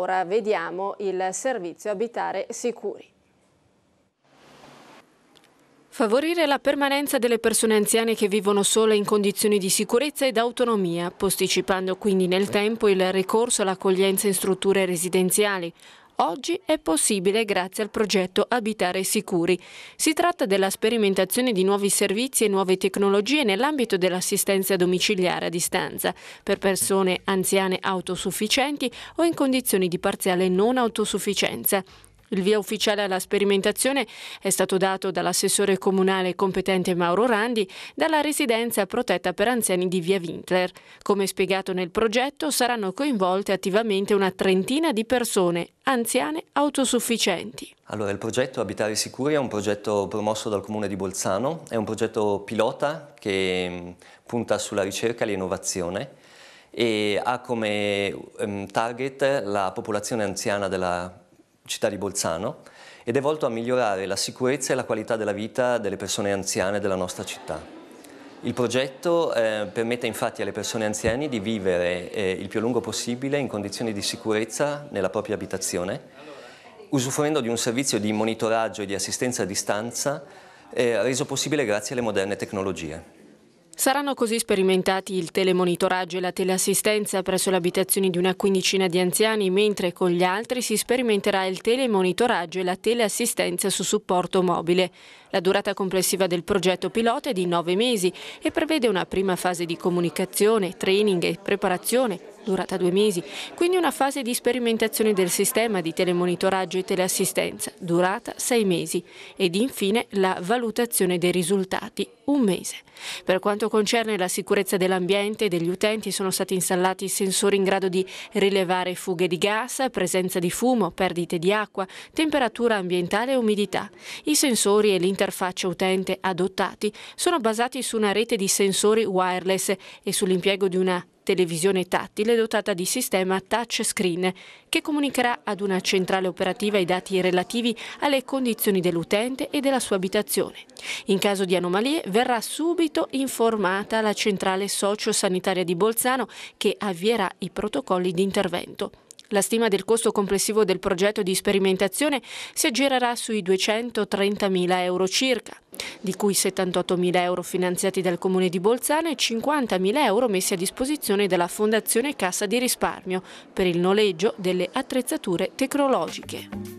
ora vediamo il servizio Abitare Sicuri. Favorire la permanenza delle persone anziane che vivono sole in condizioni di sicurezza ed autonomia, posticipando quindi nel tempo il ricorso all'accoglienza in strutture residenziali, oggi è possibile grazie al progetto Abitare Sicuri. Si tratta della sperimentazione di nuovi servizi e nuove tecnologie nell'ambito dell'assistenza domiciliare a distanza per persone anziane autosufficienti o in condizioni di parziale non autosufficienza. Il via ufficiale alla sperimentazione è stato dato dall'assessore comunale competente Mauro Randi dalla residenza protetta per anziani di via Winkler. Come spiegato nel progetto saranno coinvolte attivamente una trentina di persone, anziane autosufficienti. Allora, il progetto Abitare Sicuri è un progetto promosso dal Comune di Bolzano, è un progetto pilota che mm, punta sulla ricerca e l'innovazione e ha come mm, target la popolazione anziana della città di Bolzano, ed è volto a migliorare la sicurezza e la qualità della vita delle persone anziane della nostra città. Il progetto eh, permette infatti alle persone anziane di vivere eh, il più a lungo possibile in condizioni di sicurezza nella propria abitazione, usufruendo di un servizio di monitoraggio e di assistenza a distanza eh, reso possibile grazie alle moderne tecnologie. Saranno così sperimentati il telemonitoraggio e la teleassistenza presso le abitazioni di una quindicina di anziani, mentre con gli altri si sperimenterà il telemonitoraggio e la teleassistenza su supporto mobile. La durata complessiva del progetto pilota è di nove mesi e prevede una prima fase di comunicazione, training e preparazione durata due mesi, quindi una fase di sperimentazione del sistema di telemonitoraggio e teleassistenza, durata sei mesi, ed infine la valutazione dei risultati, un mese. Per quanto concerne la sicurezza dell'ambiente e degli utenti sono stati installati sensori in grado di rilevare fughe di gas, presenza di fumo, perdite di acqua, temperatura ambientale e umidità. I sensori e l'interfaccia utente adottati sono basati su una rete di sensori wireless e sull'impiego di una televisione tattile dotata di sistema touchscreen che comunicherà ad una centrale operativa i dati relativi alle condizioni dell'utente e della sua abitazione. In caso di anomalie verrà subito informata la centrale sociosanitaria di Bolzano che avvierà i protocolli di intervento. La stima del costo complessivo del progetto di sperimentazione si aggirerà sui 230.000 euro circa di cui 78.000 euro finanziati dal Comune di Bolzano e 50.000 euro messi a disposizione dalla Fondazione Cassa di Risparmio per il noleggio delle attrezzature tecnologiche.